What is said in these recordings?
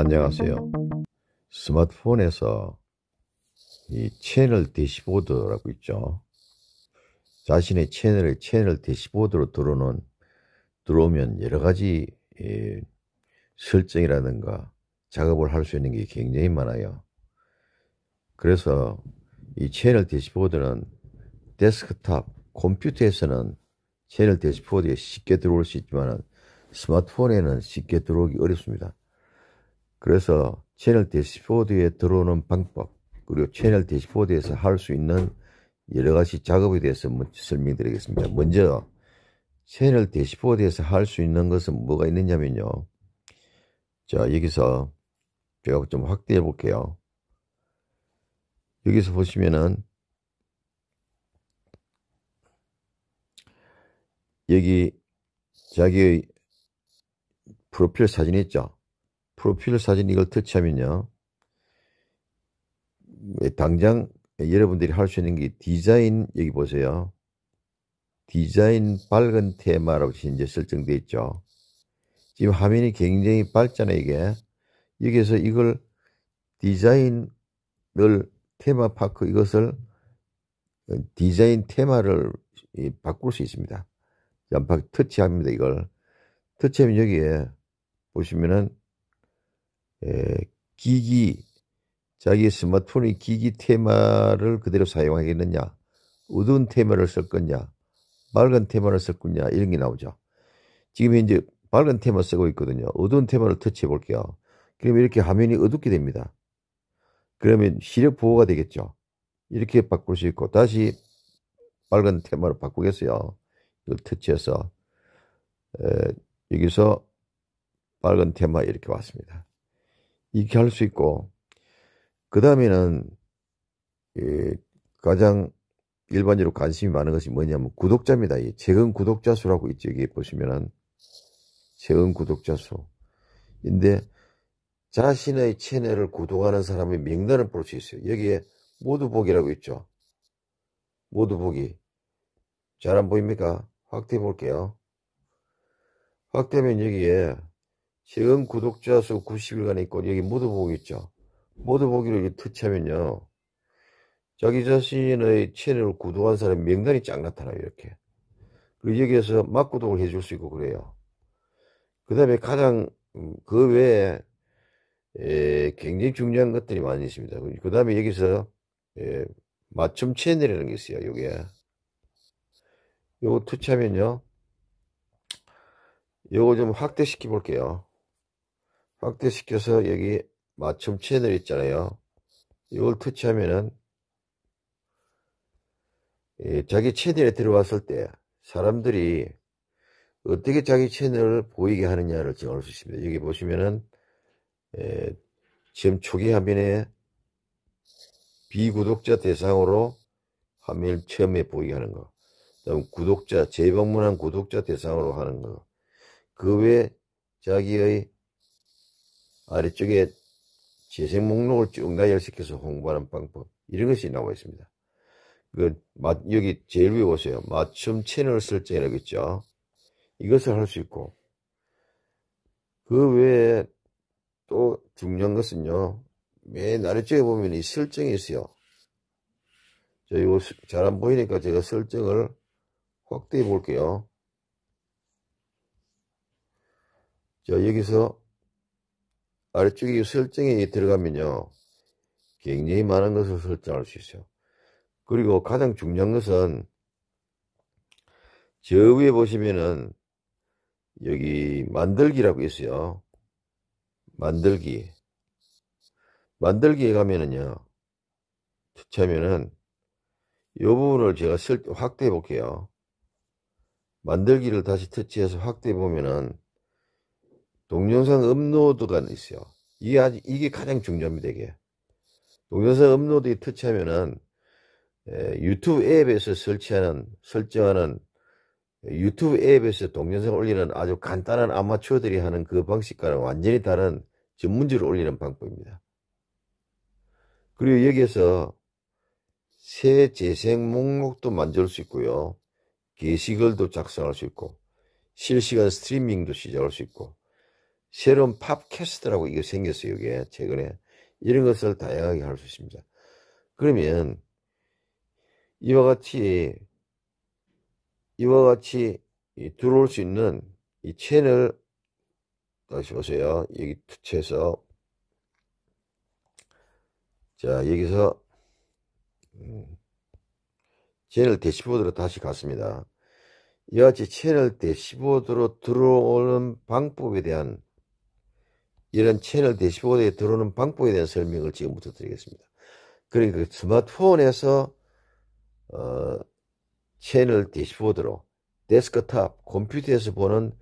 안녕하세요. 스마트폰에서 이 채널 대시보드라고 있죠. 자신의 채널을 채널 대시보드로 들어오는, 들어오면 여러 가지 예, 설정이라든가 작업을 할 수 있는 게 굉장히 많아요. 그래서 이 채널 대시보드는 데스크탑, 컴퓨터에서는 채널 대시보드에 쉽게 들어올 수 있지만 스마트폰에는 쉽게 들어오기 어렵습니다. 그래서 채널 대시포드에 들어오는 방법 그리고 채널 대시포드에서할 수 있는 여러 가지 작업에 대해서 설명드리겠습니다. 먼저 채널 대시포드에서할 수 있는 것은 뭐가 있느냐면요. 자 여기서 제가 좀 확대해 볼게요. 여기서 보시면은 여기 자기의 프로필 사진 있죠. 프로필 사진 이걸 터치하면요. 예, 당장 여러분들이 할 수 있는 게 디자인 여기 보세요. 디자인 밝은 테마라고 현재 설정돼 있죠. 지금 화면이 굉장히 밝잖아요 이게. 여기서 에 이걸 디자인을 테마파크 이것을 디자인 테마를 바꿀 수 있습니다. 양파 터치합니다 이걸. 터치하면 여기에 보시면은 기기 자기의 스마트폰의 기기 테마를 그대로 사용하겠느냐 어두운 테마를 쓸 거냐 밝은 테마를 쓸 거냐 이런 게 나오죠. 지금 현재 밝은 테마 쓰고 있거든요. 어두운 테마를 터치해 볼게요. 그럼 이렇게 화면이 어둡게 됩니다. 그러면 시력 보호가 되겠죠. 이렇게 바꿀 수 있고 다시 빨간 테마로 바꾸겠어요. 이걸 터치해서 에, 여기서 빨간 테마 이렇게 왔습니다. 이렇게 할 수 있고 그 다음에는 가장 일반적으로 관심이 많은 것이 뭐냐면 구독자입니다. 최근 구독자 수라고 있죠. 여기 보시면은 최근 구독자 수인데 자신의 채널을 구독하는 사람의 명단을 볼 수 있어요. 여기에 모두 보기라고 있죠. 모두 보기. 잘 안 보입니까? 확대해 볼게요. 확대면 여기에 지금 구독자 수 90일간에 있고 여기 모두 보기 있죠. 모두 보기로 이렇게 터치하면요. 자기 자신의 채널을 구독한 사람 명단이 쫙 나타나요. 이렇게. 그리고 여기에서 맞구독을 해줄 수 있고 그래요. 그 다음에 가장 음, 그 외에 예, 굉장히 중요한 것들이 많이 있습니다. 그 다음에 여기서 예, 맞춤 채널이라는 게 있어요. 요게 요거 투치하면요 요거 좀 확대시켜 볼게요. 확대시켜서 여기 맞춤 채널 있잖아요. 이걸 터치하면은 예, 자기 채널에 들어왔을 때 사람들이 어떻게 자기 채널을 보이게 하느냐를 정할 수 있습니다. 여기 보시면은 예, 지금 초기 화면에 비구독자 대상으로 화면을 처음에 보이게 하는 거. 다음 구독자 재방문한 구독자 대상으로 하는 거. 그 외 자기의 아래쪽에 재생 목록을 쭉 나열시켜서 홍보하는 방법 이런 것이 나와 있습니다. 그 여기 제일 위에 보세요. 맞춤 채널 설정이라고 있죠. 이것을 할 수 있고 그 외에 또 중요한 것은요. 맨 아래쪽에 보면 이 설정이 있어요. 저 이거 잘 안 보이니까 제가 설정을 확대해 볼게요. 자 여기서 아래쪽에 설정에 들어가면요. 굉장히 많은 것을 설정할 수 있어요. 그리고 가장 중요한 것은 저 위에 보시면은 여기 만들기라고 있어요. 만들기. 만들기에 가면은요. 처음에는 이 부분을 제가 확대해 볼게요. 만들기를 다시 터치해서 확대해 보면은 동영상 업로드가 있어요. 이게 아주, 이게 가장 중요합니다, 이게. 동영상 업로드에 터치하면은, 에, 유튜브 앱에서 설치하는, 설정하는, 유튜브 앱에서 동영상 올리는 아주 간단한 아마추어들이 하는 그 방식과는 완전히 다른 전문지를 올리는 방법입니다. 그리고 여기에서 새 재생 목록도 만들 수 있고요. 게시글도 작성할 수 있고, 실시간 스트리밍도 시작할 수 있고, 새로운 팝캐스트라고 이게 생겼어요. 이게 최근에 이런 것을 다양하게 할 수 있습니다. 그러면 이와 같이 이와 같이 들어올 수 있는 이 채널 다시 보세요. 여기 투체에서 자 여기서 음, 채널 대시보드로 다시 갔습니다. 이와 같이 채널 대시보드로 들어오는 방법에 대한 이런 채널 대시보드에 들어오는 방법에 대한 설명을 지금부터 드리겠습니다. 그러니까 그 스마트폰에서 어, 채널 대시보드로 데스크탑 컴퓨터에서 보는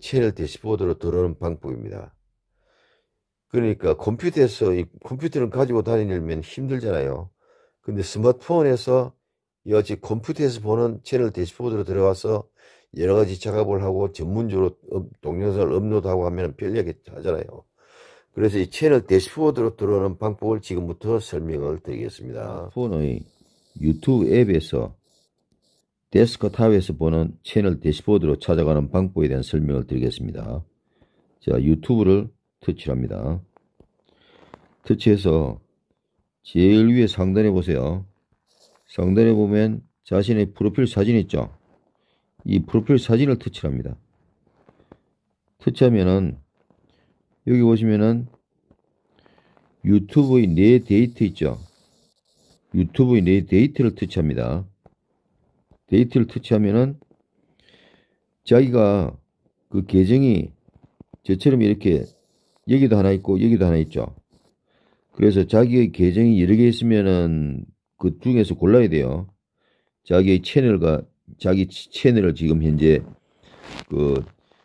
채널 대시보드로 들어오는 방법입니다. 그러니까 컴퓨터에서 이 컴퓨터를 가지고 다니려면 힘들잖아요. 근데 스마트폰에서 여지 컴퓨터에서 보는 채널 대시보드로 들어와서 여러 가지 작업을 하고 전문적으로 동영상을 업로드하고 하면 편리하게하잖아요 그래서 이 채널 대시보드로 들어오는 방법을 지금부터 설명을 드리겠습니다. 폰의 유튜브 앱에서 데스크탑에서 보는 채널 대시보드로 찾아가는 방법에 대한 설명을 드리겠습니다. 자, 유튜브를 터치합니다. 터치해서 제일 위에 상단에 보세요. 상단에 보면 자신의 프로필 사진 있죠? 이 프로필 사진을 터치합니다. 터치하면은 여기 보시면은 유튜브의 내 데이트 있죠. 유튜브의 내 데이트를 터치합니다. 데이트를 터치하면은 자기가 그 계정이 저처럼 이렇게 여기도 하나 있고 여기도 하나 있죠. 그래서 자기의 계정이 여러 개 있으면은 그 중에서 골라야 돼요. 자기의 채널과 자기 채널을 지금 현재 그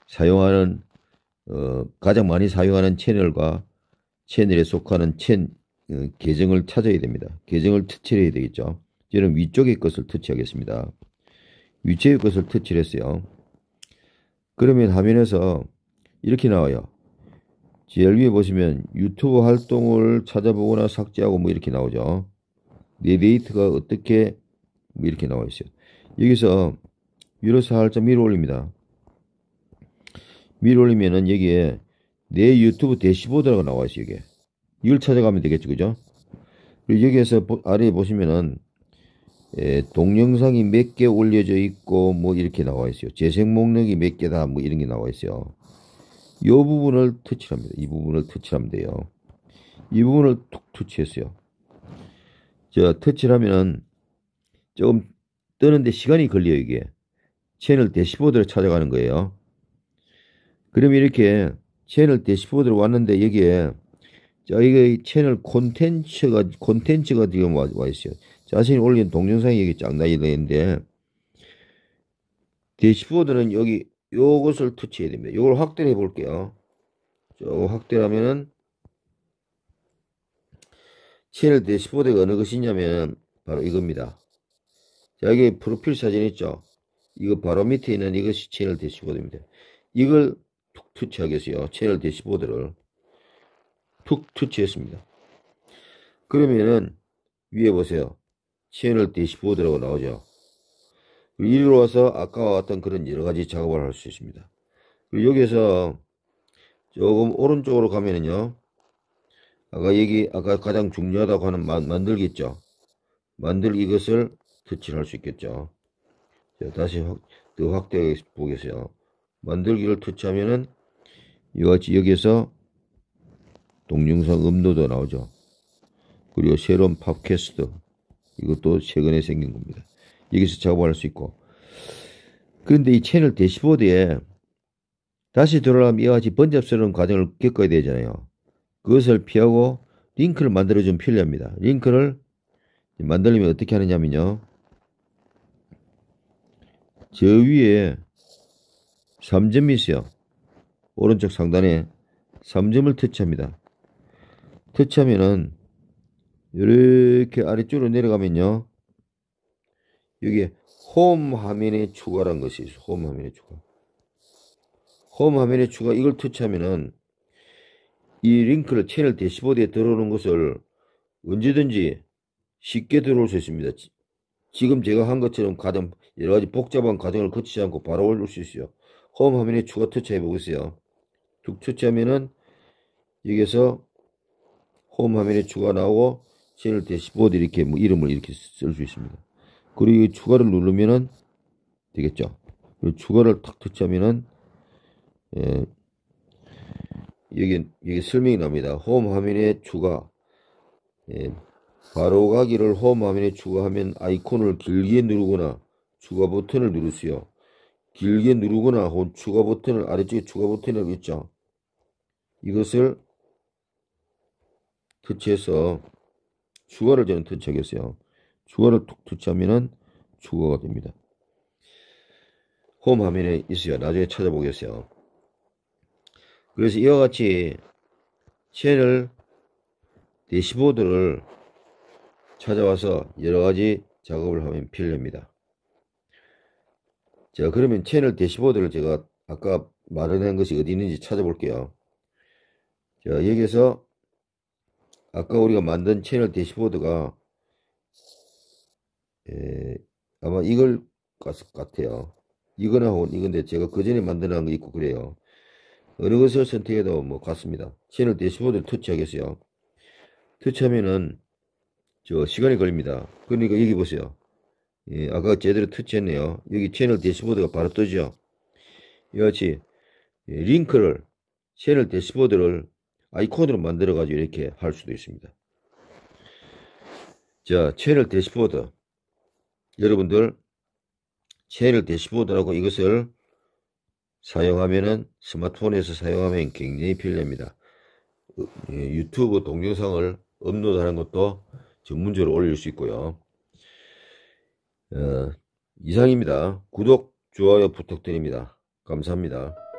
사용하는 어, 가장 많이 사용하는 채널과 채널에 속하는 채 어, 계정을 찾아야 됩니다. 계정을 터치해야 되겠죠. 저는 위쪽의 것을 터치하겠습니다. 위쪽의 것을 터치를 했어요. 그러면 화면에서 이렇게 나와요. 제일 위에 보시면 유튜브 활동을 찾아보거나 삭제하고 뭐 이렇게 나오죠. 내 데이트가 어떻게 뭐 이렇게 나와 있어요. 여기서 위로 살짝 밀어 올립니다. 밀어 올리면은 여기에 내 유튜브 대시보드라고 나와 있어요, 이게. 이걸 찾아가면 되겠죠, 그죠? 그리고 여기에서 아래에 보시면은 예, 동영상이 몇 개 올려져 있고 뭐 이렇게 나와 있어요. 재생 목록이 몇 개다 뭐 이런 게 나와 있어요. 이 부분을 터치합니다. 를이 부분을 터치하면 를 돼요. 이 부분을 툭 터치했어요. 자, 터치를 하면은 조금 뜨는데 시간이 걸려요, 이게. 채널 대시보드를 찾아가는 거예요. 그럼 이렇게 채널 대시보드로 왔는데 여기에 자, 이게 채널 콘텐츠가, 콘텐츠가 지금 와, 와 있어요. 자신이 올린 동영상이 여기 짱나게 되는데, 대시보드는 여기, 요것을 터치해야 됩니다. 요걸 확대를 해볼게요. 저 확대하면은, 를 채널 대시보드가 어느 것이냐면, 바로 이겁니다. 여기 프로필 사진 있죠? 이거 바로 밑에 있는 이것이 채널 대시보드입니다. 이걸 툭투치하겠어요 채널 대시보드를 툭투치했습니다 그러면은 위에 보세요. 채널 대시보드라고 나오죠. 이리로 와서 아까와 같은 그런 여러가지 작업을 할 수 있습니다. 여기에서 조금 오른쪽으로 가면은요. 아까 여기 아까 가장 중요하다고 하는 만들기 있죠. 만들기 이것을 캐치를 할 수 있겠죠. 자, 다시 확, 더 확대해 보겠어요. 만들기를 터치하면은 이와 같이 여기에서 동영상 음도도 나오죠. 그리고 새로운 팝캐스트 이것도 최근에 생긴 겁니다. 여기서 작업할 수 있고 그런데 이 채널 대시보드에 다시 들어가면 이와 같이 번잡스러운 과정을 겪어야 되잖아요. 그것을 피하고 링크를 만들어주면 필요합니다 링크를 만들면 려 어떻게 하느냐면요. 저 위에 3점이 있어요. 오른쪽 상단에 3점을 터치합니다. 터치하면은 이렇게 아래쪽으로 내려가면요. 여기에 홈 화면에 추가란 것이 있어요. 홈 화면에 추가. 홈 화면에 추가 이걸 터치하면은 이 링크를 채널 대시보드에 들어오는 것을 언제든지 쉽게 들어올 수 있습니다. 지금 제가 한 것처럼 가정, 여러 가지 복잡한 과정을 거치지 않고 바로 올릴수 있어요 홈 화면에 추가 터치해 보겠어요. 툭 터치하면은 여기서 홈 화면에 추가 나오고 채널 대시보드 이렇게 뭐 이름을 이렇게 쓸 수 있습니다. 그리고 추가를 누르면은 되겠죠. 그리고 추가를 탁 터치하면은 예, 여기 여기 설명이 납니다. 홈 화면에 추가 예, 바로 가기를 홈 화면에 추가하면 아이콘을 길게 누르거나 추가 버튼을 누르세요. 길게 누르거나 혹은 추가 버튼을 아래쪽에 추가 버튼을 있죠. 이것을 터치해서 추가를 저는 터치하겠어요. 추가를 툭 터치하면은 추가가 됩니다. 홈 화면에 있어요. 나중에 찾아보겠어요. 그래서 이와 같이 채널 대시보드를 찾아와서 여러가지 작업을 하면 필요합니다. 자 그러면 채널 대시보드를 제가 아까 마련한 것이 어디 있는지 찾아볼게요. 자 여기에서 아까 우리가 만든 채널 대시보드가 에, 아마 이걸 갔을 것 같아요. 이거나 혹은 이건데 제가 그 전에 만든어거 있고 그래요. 어느 것을 선택해도 뭐 같습니다. 채널 대시보드를 터치하겠어요. 터치하면은 저 시간이 걸립니다. 그러니까 여기 보세요. 예, 아까 제대로 터치했네요. 여기 채널 대시보드가 바로 뜨죠. 여하치 예, 링크를 채널 대시보드를 아이콘으로 만들어 가지고 이렇게 할 수도 있습니다. 자, 채널 대시보드 여러분들 채널 대시보드라고 이것을 사용하면은 스마트폰에서 사용하면 굉장히 편리합니다. 어, 예, 유튜브 동영상을 업로드하는 것도 전문제으로 올릴 수 있고요. 어, 이상입니다. 구독, 좋아요 부탁드립니다. 감사합니다.